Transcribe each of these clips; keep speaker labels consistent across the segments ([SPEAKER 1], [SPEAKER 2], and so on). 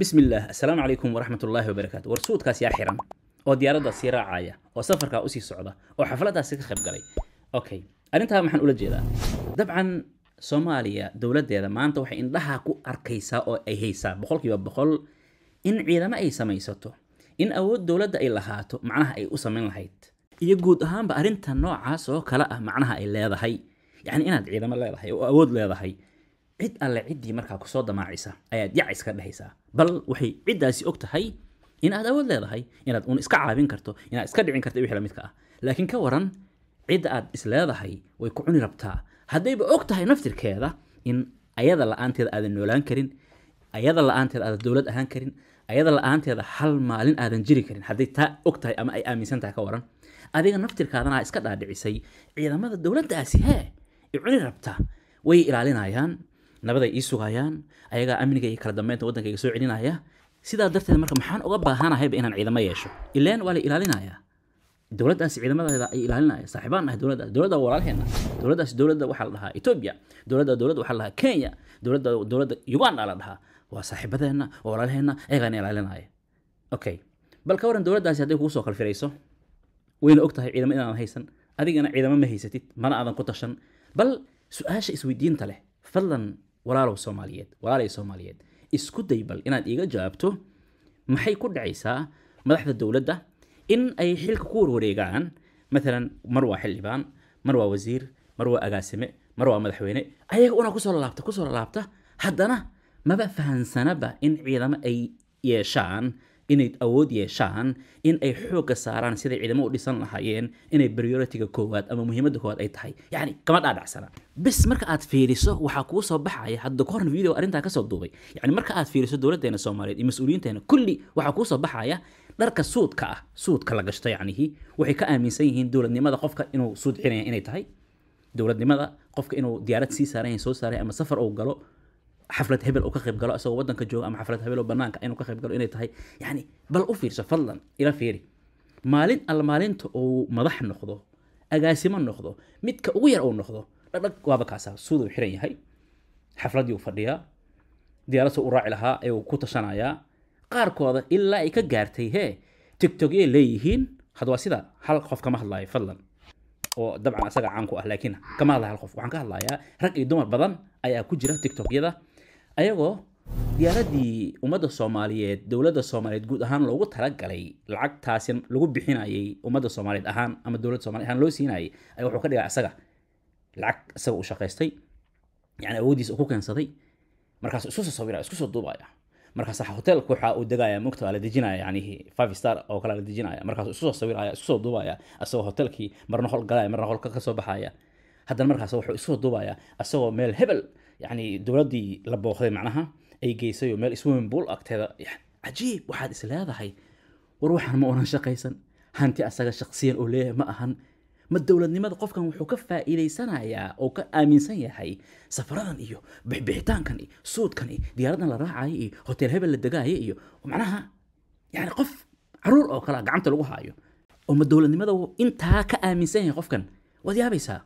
[SPEAKER 1] bismi illaah assalaamu calaykum waraxmat ullaahi wabarakaatu war suudkaas yaa xiran oo diyaaradda sii raacaya oo safarkaa usii socda oo xafladdaasi ka qayb galay okay arrintaa maxaan ula jeedaa dabcan soomaaliya dowladdeeda maanta waxay indhaha ku arkaysaa oo ay haysaa boqolkiiba boqol in ciidamo ay samaysato in awood dowladda ay lahaato macnaha ay u samayn lahayd iyo guud ahaanba arrinta noocaas oo kale ah macnaha ay leedahay yacni inaad ciidamo leedahay oo awood leedahay cid alle ciddii markaa kusoo damaacisa ayaad yac iska bal waxay ciddaasi og tahay inaad awood leedahay inaad un iska caabin karto inaad iska dhicin karto wixii la ah laakiin ka waran cidda aad is way ku cuni rabtaa haddayba og tahay naftirkeeda in ayada la-aanteeda aadan noolaan karin ayada la-aanteeda aadan dowlad ahaan karin ayada la-aanteeda hal maalin aadan jiri karin hadday taa og tahay ama ay aaminsan tahay ka waran adiga naftirkaadanaa iska dhaadhicisay ciidamada dowladdaasi hee i cuni rabta way ilaalinayaan nabaday ay ii sugayaan ayagaa amniga iyo kala dambeynta waddankayga soo celinaya sidaa darteed marka maxaan uga baahanahayba inaan ciidamo yeesho ilaan waa la ilaalinayaa dowladdaas ciidamadeeda ay ilaalinaya saaxiibaan ahay dowladda dowladda walaalheena dowladdaas dowladda waxaa la dhahaa etoobiya dowladda dowladda waxaa la dhahaa kenya dowladda dowladda uganda la dhahaa waa saaxiibadeenna waa walaalheena ayagaana ilaalinaya okay bal ka waran dowladdaasi hadday kugu soo kalfirayso wayna og tahay ciidamo inaadan haysan adigana ciidamo ma haysatid mana aadan ku tashan bal su-aasha isweydiinta leh fadlan walaalow soomaaliyeed walaalay soomaaliyeed isku day bal inaad iiga jawaabto maxay ku dhacaysaa madaxda dowladda in ay xilka ku warwareegaan maalan mar waa xildhibaan mar waa wasiir mar waa agaasime mar waa madaxweyne ayaga una kusoo lalaabta kusoo lalaabta haddana maba fahansanaba in ciidamo ay yeeshaan inay awood yeeshaan in ay xooga saaraan siday ciidamo u dhisan lahaayeen inay prioritiga koowaad ama muhiimada koowaad ay tahay yani kama dhaadhacsana bis marka aad fiiriso waxaa kuu soo baxaya hadda ka video arrintaa kasoo duubay yani marka aad fiiriso dowladeena soomaaliyeed iyo mas-uuliyiinteena kulli waxaa kuu soo baxaya dharka suudka ah suudka la gashto yacnihi waxay ka aaminsan yihiin dowladnimada qofka inuu suud cinaya inay tahay dowladnimada qofka inuu diyaarad sii saaran soo saaray ama safar uu galo xaflad hebel uu ka qayb galo isagoo wadanka jooga ama xaflad hebel oo banaanka inuu ka qayb galo inay tahay yani bal u fiirso fadlan ila fiiri maalin alla uu madax noqdo agaasimo noqdo midka ugu yar uu noqdo dhadhag waaba kaasaa suuduu xiran yahay xafladii fadhiyaa diyaaradsa u raaci lahaa ee uu ku tashanayaa qaarkooda ilaa ay ka gaartay hee tigtogyay leeyihiin hadwaa sida hal qof kama hadlaayo fadlan oo dabcan asaga caan ku ah laakiin kama hadlaya hal qof waxaan ka hadlayaa rag iyo dumar badan ayaa ku jira tigtogyada ayagoo diyaaradii ummadda soomaaliyeed dowladda soomaaliyeed guud ahaan loogu talagalay lacagtaasi lagu bixinayay ummadda soomaaliyeed ahaan ama dowladda somaliyed ahaan loo siinayay ayaa wuxuu ka dhigaa isaga lacag isaga u shaqaystay yani awooddiisa ku keensaday markaas isu soo sawiraya isku soo duubaya markaas hoteelka waxa uu degaya mogta la dejinaya yani five star oo kale la dejinaya markaas isu soo sawiraya isku soo duubaya isagoo hoteelkii marna hol galaya marna holka ka baxaya haddana markaas wuxuu isu soo duubaya isagoo meel hebel yani dowladdii la booqday macnaha ay geysay oo meel swimmingpool agteeda cajiib waxaad is war waxaan ma oran shaqaysan hanti asaga shaqsiyan oo leeyahay ma ahan ma dowladnimada qofkan wuxuu ka faa'iidaysanayaa oo ka aaminsan yahay safaradan iyo bixbixitaankan suudkan diyaaradan la raacaayo iyo hotel hebel la degaayo iyo macnaha yani qof caruur oo kale gacanta lagu haayo oo ma dowladnimada intaa ka aaminsan yahay qofkan waad yaabaysaa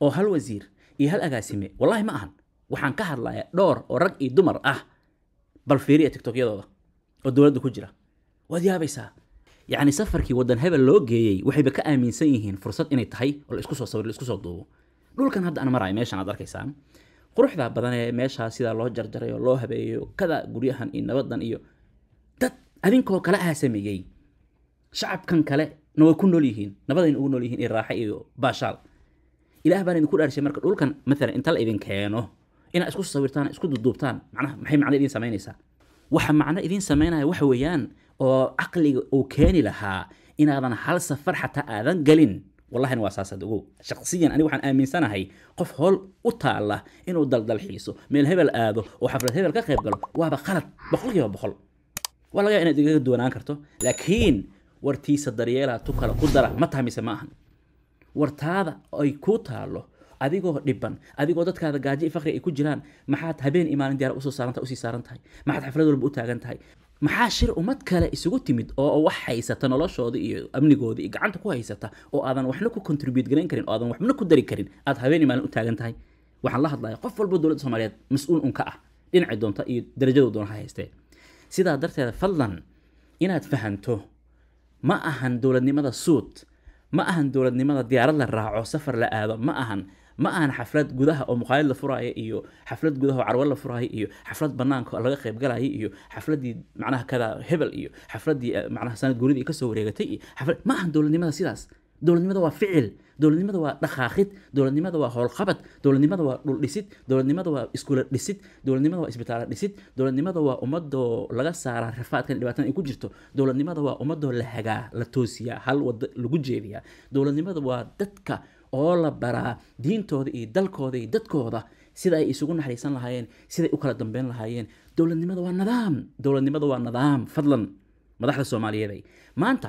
[SPEAKER 1] oo hal wasiir iyo hal agaasime wallahi ma ahan waxaan ka hadlayaa dhowr oo rag iyo dumar ah bal fiiriya tigtokyadooda oo dowladda ku jira waad yaabaysaa yacni safarkii waddan hebel loo geeyey waxayba ka aaminsan yihiin fursad inay tahay oo la soo sawir la soo duubo dhulkan hadda aan marayo meeshan aad arkaysaan quruxda badan ee meeshaa sidaa loo jarjaray oo loo habeeyo kada guryahan iyo nabadan iyo dad adinkoo kale aha shacabkan kale na ku nool yihiin nabadayna ugu nool yihiin iyo raaxo iyo baashaal ilaah baana idinku dhaarisay marka dhulkan maalan inta la idin keeno inaa isku sawirtaan isku duduubtaan manaa maxay macno idin samaynaysaa waxa macno idin samaynaya waxa weeyaan oo caqliga uu keeni lahaa inaadan hal safar xataa aadan galin wallahina waa saasad ogow shaqsiyan aniga waxaan aaminsanahay qof howl u taalla inuu daldalxiiso meel hebel aado oo xaflad hebel ka qayb galo waaba khalad boqolkiiba boqol waa laga inaad igaga duwanaan karto laakiin wartiisa daryeelaa tu kale ku dara ma taha ma ahan wartaada ay ku taallo adigoo dhiban adigoo dadkaada gaajo i fakri ay ku jiraan maxaad habeen imaalin diyaar usoo saaranta usii saaran tahay maxaad xaflad walba u taagan tahay maxaa shir ummad kale isugu timid oo wax haysata noloshooda iyo amnigoodii gacanta ku haysata oo aadan waxna ku contribute garayn karin oo aadan waxna ku dari karin aad habeen imaalin u taagan tahay waxaan la hadlaya qof walba dowladda soomaaliyeed mas-uul un ka ah dhinacii doonta iyo darajadu doona ha haystee sidaa darteeda fadlan inaad fahanto ma ahan dowladnimada suud ma ahan dowladnimada diyaarad la raaco safar la aado ma ahan ma ahan xaflad gudaha oo muqaalid la furaayo iyo xaflad gudaha oo carwo la furaayo iyo xaflad banaanka laga qaybgalayo iyo xafladii macnaha kada hebel iyo xafladii eh, macnaha sanad guuridii kasoo wareegatay iyo xaflad ma ahan dowladnimada sidaas dowladnimada waa ficil dowladnimada waa dhaqaaqid dowladnimada waa howlqabad dowladnimada waa dhuldhisid dowladnimada waa iskuula dhisid dowladnimada waa isbitaala dhisid dowladnimada waa ummadoo laga saara rafaadkan dhibaatan ay ku jirto dowladnimada waa ummadoo la hagaa la toosiyaa hal wada lagu jeediyaa dowladnimada waa dadka oo la baraa diintooda iyo dalkooda iyo dadkooda sida ay isugu naxariisan lahaayeen siday u kala dambeyn lahaayeen dowladnimada waa nidaam dowladnimada waa nidaam fadlan madaxda soomaaliyeed ay maanta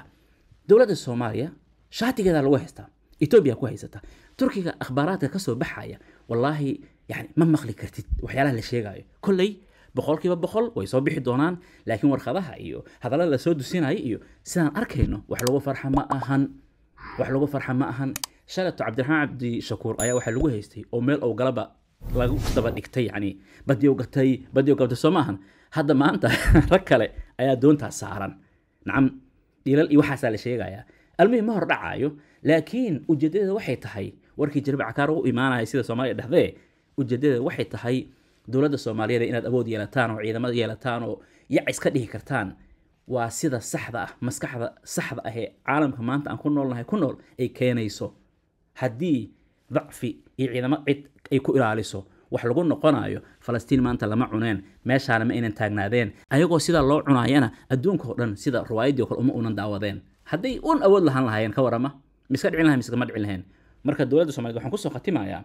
[SPEAKER 1] dowladda soomaaliya shaatigeedaa lagu haystaa etoobiya ku haysata turkiga akhbaaraadka kasoo baxaya wallaahi yani ma maqli kartid waxyaalaha la sheegaayo kolley boqolkiiba boqol way soo bixi doonaan laakiin warqadaha iyo hadallada lasoo dusinayo iyo sidaan arkayno wax lagu farxa ma ahan wax lagu farxa ma ahan shalato cabdiraxmaan cabdi shakuur ayaa waxaa lagu haystay oo meel ou galaba lagu daba dhigtay yani badiou gatay badiou gabtay soo maahan hadda maanta rag kale ayaa doontaas saaran nacam dhilal iyo waxaasaa la sheegayaa almihim ma hor dhacaayo laakiin ujeedadeeda waxay tahay warkii jirba u imaanaya sida soomaaliya dhexdee ujeedadeeda waxay tahay dowladda soomaaliyeed inaad awood yeelataan oo ciidamada yeelataan oo yac iska dhihi kartaan waa sida saxda ah maskaxda saxda ah caalamka maanta aan ku noolnahay ku nool ay keenayso haddii dacfi iyo ciidamo cid ay ku ilaaliso wax lagu noqonayo falastiin maanta lama cuneen meeshaana ma aynan taagnaadeen ayagoo sidaa loo cunaayana adduunka oo dhan sida riwaayadii o kale uma unan daawadeen hadday un awood lahaan lahaayeen ka warama miska dhicin lahayn miskama dhicin lahayn marka dowladda soomaliyeed waxaan kusoo khatimayaa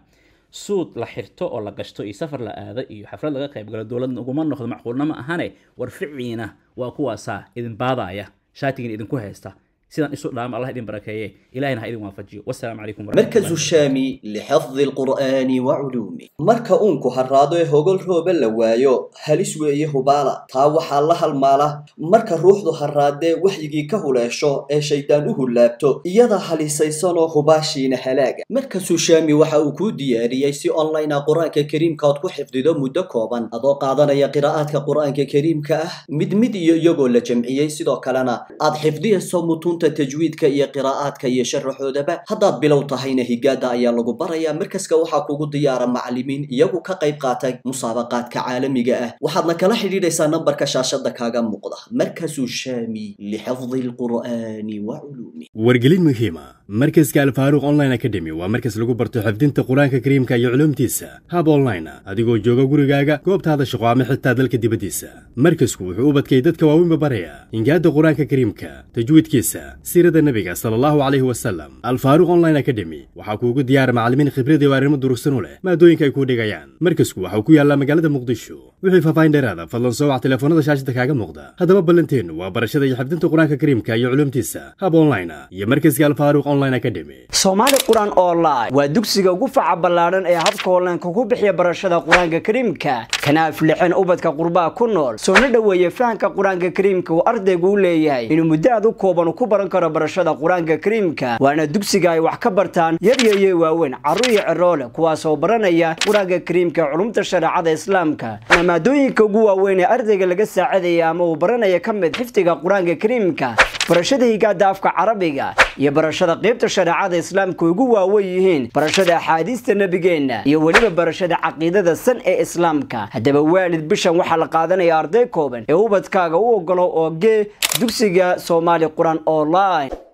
[SPEAKER 1] suud la xirto oo la gashto iyo safar la aado iyo xaflad laga qaybgalo dowladna uguma noqdo macquulna ma ahane war ficiina waa kuwaasaa idin baadaaya shaatigiin idinku haysta سيدان اسو دام الله يدين بركايه الهنا هيدين وافجيو والسلام عليكم ورحمه مركز الله الشامي لحفظ القران وعلومه marka uunku harraado ee hogol rooba la waayo halis weeye hubaala taa waxaa la halmaala marka ruuxdu harraadee waxyigii ka huleesho ee shaydaan u hulaabto iyadaa halisaysanoo hubaashiina halaaga markasuu shaami waxa uu kuu diyaariyey si online ah quraanka aanka ku xifdido muddo kooban adoo qaadanaya qiraa'aadka qur-aanka kariimka ah mid mid iyo iyagoo la jamciyey sidoo kalena aad xifdiyayso mutun مفهوم تجويد كأي قراءات كأي شرح دبا هذا بلو تهينه هي جدا يا لجو برايا مركز كوحة كوجو ديار معلمين يجو كقيب قاتك مسابقات كعالم جاه وحدنا كلا حديد يسان نبر كشاشة دك هاجم مقضى مركز شامي لحفظ القرآن وعلومه ورجلين مهمه markaska alfaaruuq online academy waa markas lagu barto xifdinta qur-aanka kariimka iyo culumtiisa hab online adigoo jooga gurigaaga goobtaada shaqo ama xitaa dalka dibaddiisa markasku wuxuu u badkay dadka waaweynba baraya ingaadda qur-aanka kariimka tajwiidkiisa siirada nebiga sala allahu calayhi wasalam alfaaruuq online academy waxaa kuugu diyaara macalimiin khibrad iyo arrimo durugsan u leh maadooyinka ay kuu dhigayaan markasku waxau ku yaallaa magaalada muqdisho wixii faafahin dheeraada fadlan soo wax teleefoonada shaashada kaaga muuqda haddaba ballanteennu waa barashada iyo xifdinta qur-aanka kariimka iyo culumtiisa hab online iyo markaska alfaaruuq soomaali qur-aan online waa dugsiga ugu faca ballaadhan ee habka hollaanka ku bixiya barashada qur-aanka kariimka kana aflixeen ubadka qurbaha ku nool soona dhoweeye fahanka qur-aanka kariimka uu ardaygu u leeyahay inuu muddo aad u kooban ku baran karo barashada qur-aanka kariimka waana dugsiga ay wax ka bartaan yaryarye waaweyn carruur iyo ciroole kuwaasoo baranaya qur-aanka kariimka ee culumta shareecada islaamka waana maadooyinka ugu waaweyn ee ardayga laga saacidaya ama uu baranaya ka mid xifdiga qur-aanka kariimka barashadayga daafka carabiga iyo barashada qaybta shareecada islaamka ugu waawen yihiin barashada axaadiista nebigeenna iyo weliba barashada caqiidada san ee islaamka haddaba waalid bishan waxaa la qaadanaya arday kooban ee ubadkaaga u ogolow oo gee dugsiga soomaali qur-aan online